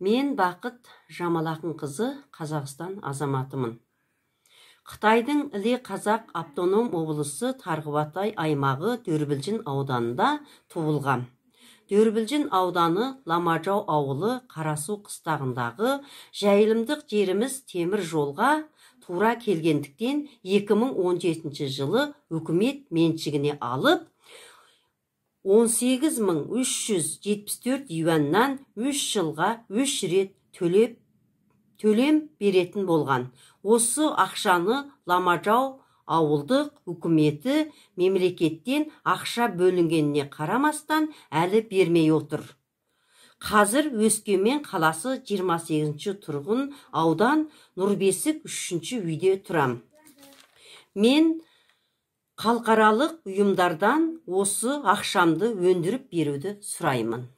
мен бақыт жамалақын қызы қазақстан азаматымын қытайдың іле қазақ автоном облысы тарғыбатай аймағы дөрбілжін ауданында туылған. дөрбілжін ауданы ламажау ауылы қарасу қыстағындағы жайылымдық жеріміз темір жолға тура келгендіктен 2017 жылы үкімет меншігіне алып 18374 мың юаннан 3 жылға 3 рет төлеп төлем беретін болған осы ақшаны ламажау ауылдық үкіметі мемлекеттен ақша бөлінгеніне қарамастан әлі бермей отыр қазір өскемен қаласы 28 тұрғын аудан нұрбесік үшінші үйде тұрам мен халықаралық ұйымдардан осы ақшамды өндіріп беруді сұраймын